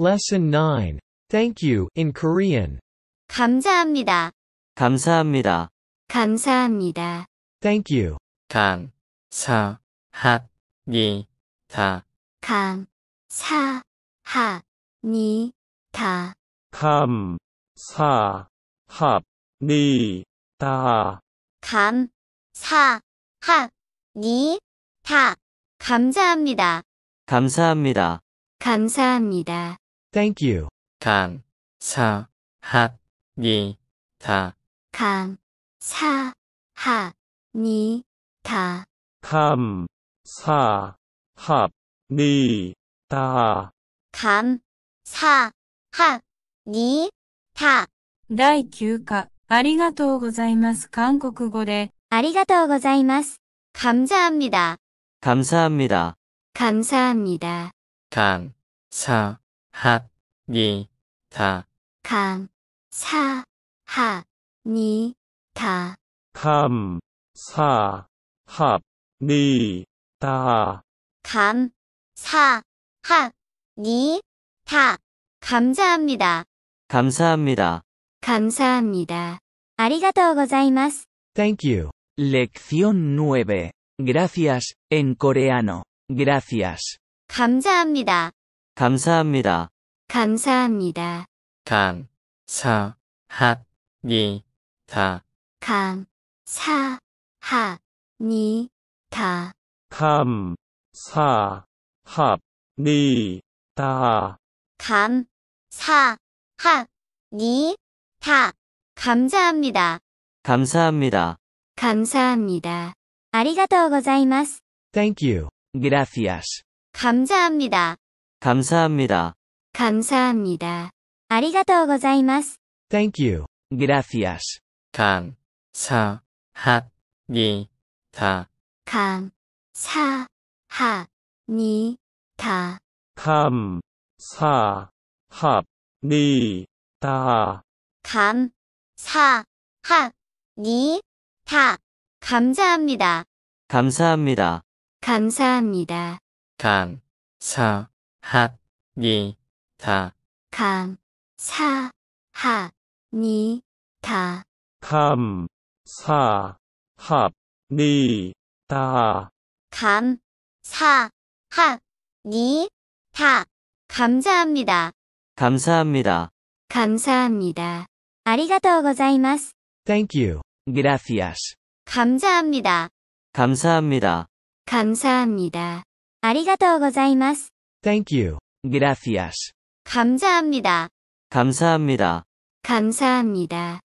Lesson 9. Thank you in Korean. 감사합니다. 감사합니다. 감사합니다. Thank you. 감사합니다. 감사합니다. 감사합니다. 감사합니다. 감사합니다. 감사합니다. Thank you. 感謝哈尼塔。感謝哈尼塔。感謝哈尼塔。感謝哈尼塔。第9課。ありがとうございます。韓国語で。ありがとうございます。感謝합니 다。 感謝합니 다。 感謝합니 다。 感謝합니 다。 합, 니, 다. 감, 사, 합, 니, 다. 감, 사, 합, 니, 다. 감, 사, 합, 니, 다. 감사합니다. 감사합니다. 감사합니다. 아리가토 고자이마스. Thank you. Lección 9. Gracias, en coreano. Gracias. 감사합니다. 감사합니다. 감사합니다. 감, 사, 하, 니, 다. 감, 사, 하, 니, 다. 감, 사, 하, 니, 다. 감, 사, 하, 니, 다. 감사합니다. 감사합니다. 감사합니다. 아리가토 고자이마스. Thank you. Gracias. 감사합니다. 감사합니다. 감사합니다. ありがとうございます。Thank you. Gracias. 감, 사, 합 니, 다, 感謝はにた 감, 사, 합, 니, 다. 感謝はにた 감사합니다. 감사합니다. 감사합니다. 감, 사, 합니다. 감사합니다. 감사합니다. 감사합니다. 감사합니다. 감사합니다. 감사합니다. 아리가토 고자이마스. Thank you. Gracias. 감사합니다. 감사합니다. 감사합니다. 아리가토 고자이마스. Thank you. Gracias. 감사합니다. 감사합니다. 감사합니다.